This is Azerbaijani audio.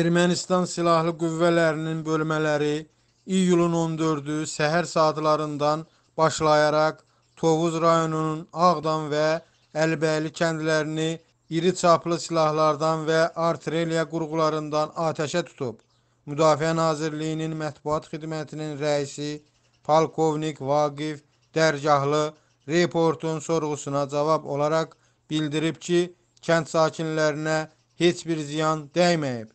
Ermənistan Silahlı Qüvvələrinin bölmələri iyulun 14-ü səhər saatlarından başlayaraq Tovuz rayonunun Ağdam və Əlbəyli kəndlərini iri çaplı silahlardan və artilleriya qurğularından atəşə tutub. Müdafiə Nazirliyinin mətbuat xidmətinin rəisi Polkovnik Vaqif Dərgahlı reportun sorğusuna cavab olaraq bildirib ki, kənd sakinlərinə heç bir ziyan dəyməyib.